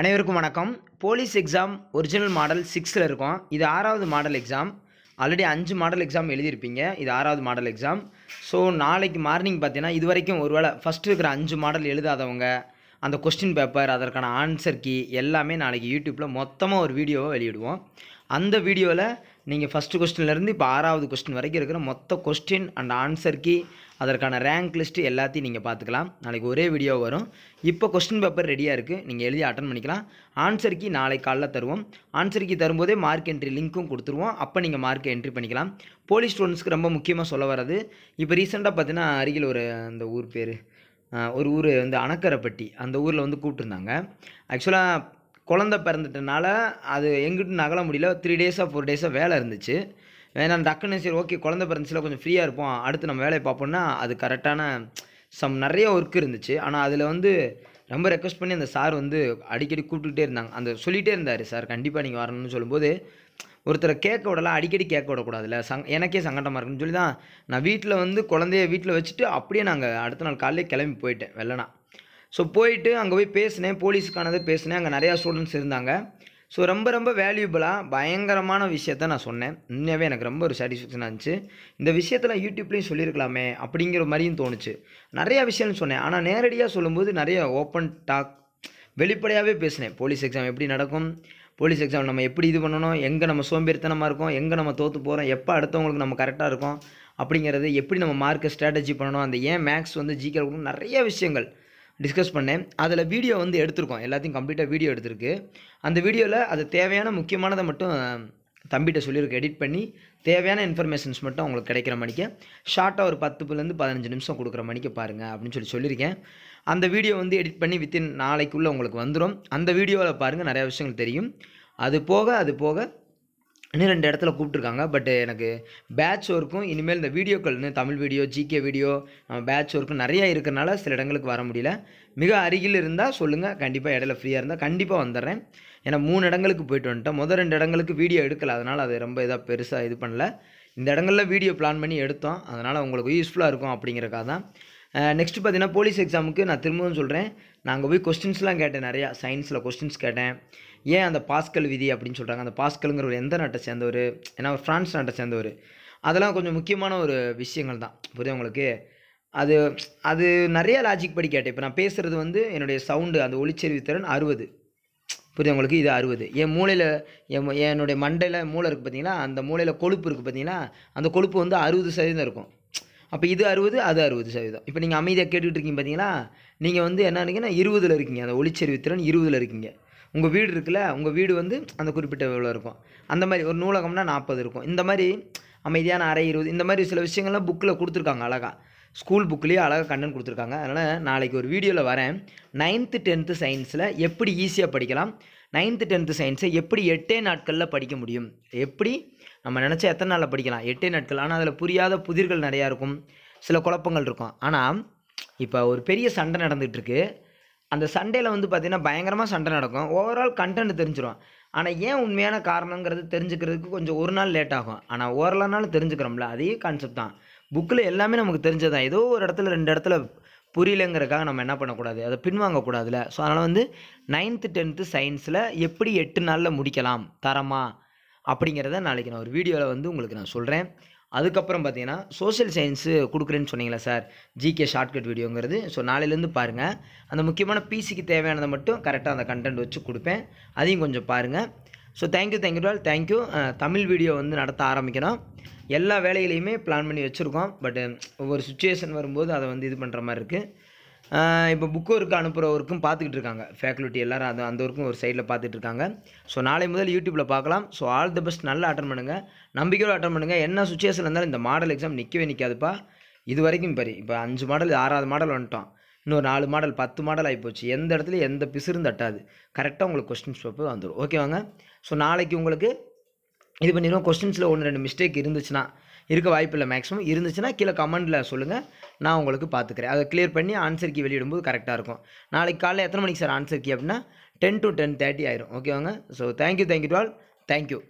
அனைவருக்கும் வணக்கம் police exam original model சிக்ஸில் இருக்கும் இது ஆறாவது மாடல் எக்ஸாம் ஆல்ரெடி அஞ்சு மாடல் எக்ஸாம் எழுதியிருப்பீங்க இது ஆறாவது மாடல் எக்ஸாம் ஸோ நாளைக்கு மார்னிங் பார்த்தீங்கன்னா இது வரைக்கும் ஒரு வேளை ஃபஸ்ட்டு இருக்கிற அஞ்சு மாடல் எழுதாதவங்க அந்த கொஸ்டின் பேப்பர் அதற்கான ஆன்சர் கீ எல்லாமே நாளைக்கு யூடியூப்பில் மொத்தமாக ஒரு வீடியோவை வெளியிடுவோம் அந்த வீடியோவில் நீங்கள் ஃபஸ்ட்டு கொஸ்டின்லேருந்து இப்போ ஆறாவது கொஸ்டின் வரைக்கும் இருக்கிற மொத்த கொஸ்டின் அண்ட் ஆன்சர் கீ அதற்கான ரேங்க் லிஸ்ட்டு எல்லாத்தையும் நீங்கள் பார்த்துக்கலாம் நாளைக்கு ஒரே வீடியோ வரும் இப்போ கொஸ்டின் பேப்பர் ரெடியாக இருக்குது நீங்கள் எழுதி அட்டன் பண்ணிக்கலாம் ஆன்சர் கீ நாளை காலைல தருவோம் ஆன்சர் கீ தரும்போதே மார்க் என்ட்ரி லிங்க்கும் கொடுத்துருவோம் அப்போ நீங்கள் மார்க் என்ட்ரி பண்ணிக்கலாம் போலீஸ் ஸ்டூடெண்ட்ஸ்க்கு ரொம்ப முக்கியமாக சொல்ல வராது இப்போ ரீசெண்டாக பார்த்தீங்கன்னா அருகில் ஒரு அந்த ஊர் பேர் ஒரு ஊர் வந்து அணக்கரைப்பட்டி அந்த ஊரில் வந்து கூப்பிட்டுருந்தாங்க ஆக்சுவலாக குழந்த பிறந்துட்டனால அது எங்கிட்டு நகல முடியல த்ரீ டேஸாக ஃபோர் டேஸாக வேலை இருந்துச்சு ஏன்னா டக்குன்னு சரி ஓகே குழந்த பிறந்துச்சுல கொஞ்சம் ஃப்ரீயாக இருப்போம் அடுத்து நம்ம வேலையை பார்ப்போம்னா அது கரெக்டான சம் நிறைய ஒர்க் இருந்துச்சு ஆனால் அதில் வந்து ரொம்ப ரெக்வஸ்ட் பண்ணி அந்த சார் வந்து அடிக்கடி கூப்பிட்டுக்கிட்டே இருந்தாங்க அந்த சொல்லிகிட்டே இருந்தார் சார் கண்டிப்பாக நீங்கள் வரணும்னு சொல்லும்போது ஒருத்தரை கேட்க விடலாம் அடிக்கடி கேட்க விடக்கூடாதுல்ல சங் எனக்கே சங்கடமாக இருக்குன்னு சொல்லி தான் நான் வீட்டில் வந்து குழந்தைய வீட்டில் வச்சுட்டு அப்படியே நாங்கள் அடுத்த நாள் காலையிலே கிளம்பி போயிட்டேன் வெள்ளனா ஸோ போயிட்டு அங்கே போய் பேசினேன் போலீஸுக்கானது பேசினேன் அங்கே நிறையா ஸ்டூடெண்ட்ஸ் இருந்தாங்க ஸோ ரொம்ப ரொம்ப வேல்யூபிளாக பயங்கரமான விஷயத்த நான் சொன்னேன் உண்மையாகவே எனக்கு ரொம்ப ஒரு சாட்டிஸ்ஃபேக்ஷன் ஆச்சு இந்த விஷயத்தில் யூடியூப்லேயும் சொல்லியிருக்கலாமே அப்படிங்கிற மாதிரியும் தோணுச்சு நிறையா விஷயம்னு சொன்னேன் ஆனால் நேரடியாக சொல்லும்போது நிறைய ஓப்பன் டாக் வெளிப்படையாகவே பேசினேன் போலீஸ் எக்ஸாம் எப்படி நடக்கும் போலீஸ் எக்ஸாம் நம்ம எப்படி இது பண்ணணும் எங்கே நம்ம சோம்பேறித்தனமாக இருக்கோம் எங்கே நம்ம தோற்று போகிறோம் எப்போ அடுத்தவங்களுக்கு நம்ம கரெக்டாக இருக்கும் அப்படிங்கிறது எப்படி நம்ம மார்க்கை ஸ்ட்ராட்டஜி பண்ணணும் அந்த ஏன் மேக்ஸ் வந்து ஜிகே நிறைய விஷயங்கள் டிஸ்கஸ் பண்ணேன் அதில் வீடியோ வந்து எடுத்திருக்கோம் எல்லாத்தையும் கம்ப்ளீட்டாக வீடியோ எடுத்திருக்கு அந்த வீடியோவில் அது தேவையான முக்கியமானதை மட்டும் தம்பிகிட்ட சொல்லியிருக்கு எடிட் பண்ணி தேவையான இன்ஃபர்மேஷன்ஸ் மட்டும் அவங்களுக்கு கிடைக்கிற மணிக்கு ஷார்ட்டாக ஒரு பத்துலேருந்து பதினஞ்சு நிமிஷம் கொடுக்குற மணிக்கு பாருங்கள் அப்படின்னு சொல்லி சொல்லியிருக்கேன் அந்த வீடியோ வந்து எடிட் பண்ணி வித்தின் நாளைக்குள்ளே உங்களுக்கு வந்துடும் அந்த வீடியோவில் பாருங்கள் நிறையா விஷயங்கள் தெரியும் அது போக அது போக இன்னும் ரெண்டு இடத்துல கூப்பிட்ருக்காங்க பட் எனக்கு பேட்ச் ஒர்க்கும் இனிமேல் இந்த வீடியோக்கள் Tamil video GK video batch ஒர்க்கும் நிறையா இருக்கிறனால சில இடங்களுக்கு வர முடியல மிக அருகில் இருந்தால் சொல்லுங்கள் கண்டிப்பாக இடையில ஃப்ரீயாக இருந்தால் கண்டிப்பாக வந்துடுறேன் ஏன்னா மூணு இடங்களுக்கு போயிட்டு வந்துட்டேன் முதல் ரெண்டு இடங்களுக்கு வீடியோ எடுக்கல அதனால் அது ரொம்ப இதாக பெருசாக இது பண்ணல இந்த இடங்களில் வீடியோ பிளான் பண்ணி எடுத்தோம் அதனால் உங்களுக்கு யூஸ்ஃபுல்லாக இருக்கும் அப்படிங்கிறக்காக தான் நெக்ஸ்ட்டு பார்த்தீங்கன்னா போலீஸ் எக்ஸாமுக்கு நான் திரும்பவும் சொல்கிறேன் நான் அங்கே போய் கொஸ்டின்ஸ்லாம் கேட்டேன் நிறையா சயின்ஸில் கொஸ்டின்ஸ் கேட்டேன் ஏன் அந்த பாஸ்கல் விதி அப்படின்னு சொல்கிறாங்க அந்த பாஸ்கலுங்கிற ஒரு எந்த நாட்டை சேர்ந்தவர் ஏன்னா ஒரு ஃப்ரான்ஸ் நாட்டை சேர்ந்தவர் அதெல்லாம் கொஞ்சம் முக்கியமான ஒரு விஷயங்கள் தான் புரியுது உங்களுக்கு அது அது நிறைய லாஜிக் படி கேட்டேன் இப்போ நான் பேசுகிறது வந்து என்னுடைய சவுண்டு அந்த ஒளிச்செறிவு திறன் அறுபது புரியுது உங்களுக்கு இது அறுபது என் மூளையில் என் என்னுடைய மண்டையில் மூளை இருக்குது பார்த்தீங்கன்னா அந்த மூளையில் கொழுப்பு இருக்குது பார்த்தீங்கன்னா அந்த கொழுப்பு வந்து அறுபது சதவீதம் இருக்கும் அப்போ இது அறுபது அது அறுபது சதவீதம் இப்போ நீங்கள் அமைதியாக கேட்டுக்கிட்டு இருக்கீங்க பார்த்தீங்களா நீங்கள் வந்து என்ன நினைக்கிறீங்க இருபதில் இருக்கீங்க அந்த ஒளிச்சரிவு திறன் இருபதில் இருக்கீங்க உங்கள் வீடு இருக்குல்ல உங்கள் வீடு வந்து அந்த குறிப்பிட்ட இவ்வளோ இருக்கும் அந்த மாதிரி ஒரு நூலகம்னா நாற்பது இருக்கும் இந்த மாதிரி அமைதியான அரை இருபது இந்த மாதிரி சில விஷயங்கள்லாம் புக்கில் கொடுத்துருக்காங்க அழகாக ஸ்கூல் புக்லேயே அழகாக கண்டன் கொடுத்துருக்காங்க அதனால் நாளைக்கு ஒரு வீடியோவில் வரேன் நைன்த்து டென்த்து சயின்ஸில் எப்படி ஈஸியாக படிக்கலாம் நைன்த்து டென்த்து சயின்ஸை எப்படி எட்டே நாட்களில் படிக்க முடியும் எப்படி நம்ம நினச்சா எத்தனை நாளில் படிக்கலாம் எட்டே நாட்கள் ஆனால் அதில் புரியாத புதிர்கள் நிறையா இருக்கும் சில குழப்பங்கள் இருக்கும் ஆனால் இப்போ ஒரு பெரிய சண்டை நடந்துகிட்ருக்கு அந்த சண்டையில் வந்து பார்த்திங்கன்னா பயங்கரமாக சண்டை நடக்கும் ஓவரால் கண்டென்ட் தெரிஞ்சிடும் ஆனால் ஏன் உண்மையான காரணங்கிறது தெரிஞ்சுக்கிறதுக்கு கொஞ்சம் ஒரு நாள் லேட் ஆகும் ஆனால் ஓரளவுனாலும் தெரிஞ்சுக்கிறோம்ல அதே கான்செப்ட் தான் புக்கில் எல்லாமே நமக்கு தெரிஞ்சது தான் ஏதோ ஒரு இடத்துல ரெண்டு இடத்துல புரியலங்கிறக்காக நம்ம என்ன பண்ணக்கூடாது அதை பின்வாங்கக்கூடாதுல ஸோ அதனால் வந்து நைன்த்து டென்த்து சயின்ஸில் எப்படி எட்டு நாளில் முடிக்கலாம் தரமா அப்படிங்கிறத நாளைக்கு நான் ஒரு வீடியோவில் வந்து உங்களுக்கு நான் சொல்கிறேன் அதுக்கப்புறம் பார்த்தீங்கன்னா சோசியல் சயின்ஸு கொடுக்குறேன்னு சொன்னீங்களா சார் ஜிகே ஷார்ட்கட் வீடியோங்கிறது ஸோ நாளையிலேருந்து பாருங்கள் அந்த முக்கியமான பிசிக்கு தேவையானதை மட்டும் கரெக்டாக அந்த கண்டென்ட் வச்சு கொடுப்பேன் அதையும் கொஞ்சம் பாருங்கள் ஸோ தேங்க்யூ தேங்க்யூ டால் தேங்க்யூ தமிழ் வீடியோ வந்து நடத்த ஆரம்பிக்கிறோம் எல்லா வேலைகளையுமே பிளான் பண்ணி வச்சுருக்கோம் பட் um, ஒவ்வொரு சுச்சுவேஷன் வரும்போது அதை வந்து இது பண்ணுற மாதிரி இருக்குது இப்போ புக்கு ஒர்க்கு அனுப்புகிற ஒர்க்கும் பார்த்துக்கிட்டு இருக்காங்க ஃபேக்கல்ட்டி எல்லோரும் அது அந்த ஒர்க்கும் ஒரு சைடில் பார்த்துட்டு இருக்காங்க ஸோ நாளை முதல் யூடியூப்பில் பார்க்கலாம் ஸோ ஆல் தி பெஸ்ட் நல்லா அட்டன் பண்ணுங்கள் நம்பிக்கையோடு அட்டன் பண்ணுங்கள் என்ன சுச்சுவேஷன் இருந்தாலும் இந்த மாடல் எக்ஸாம் நிற்கவே நிற்காதுப்பா இது வரைக்கும் பரி இப்போ அஞ்சு மாடல் ஆறாவது மாடல் வந்துட்டோம் இன்னொரு நாலு மாடல் பத்து மாடல் ஆகிப்போச்சு எந்த இடத்துல எந்த பிசுறும் தட்டாது கரெக்டாக உங்களுக்கு கொஸ்டின்ஸ் பேப்பர் வந்துடும் ஓகேவாங்க ஸோ நாளைக்கு உங்களுக்கு இது பண்ணிடுவோம் கொஸ்டின்ஸில் ஒன்று ரெண்டு மிஸ்டேக் இருந்துச்சுன்னா இருக்க வாய்ப்பு இல்லை மேக்ஸிமம் இருந்துச்சுன்னா கீழே கமெண்டில் சொல்லுங்கள் நான் உங்களுக்கு பார்த்துக்கிறேன் அதை கிளியர் பண்ணி ஆன்சர் கீ வெளியிடும்போது கரெக்டாக இருக்கும் நாளைக்கு காலையில் எத்தனை மணிக்கு சார் ஆன்சர் கீ அப்படின்னா டென் டு டென் தேர்ட்டி ஆயிரும் ஓகேவாங்க so thank you thank you to all thank you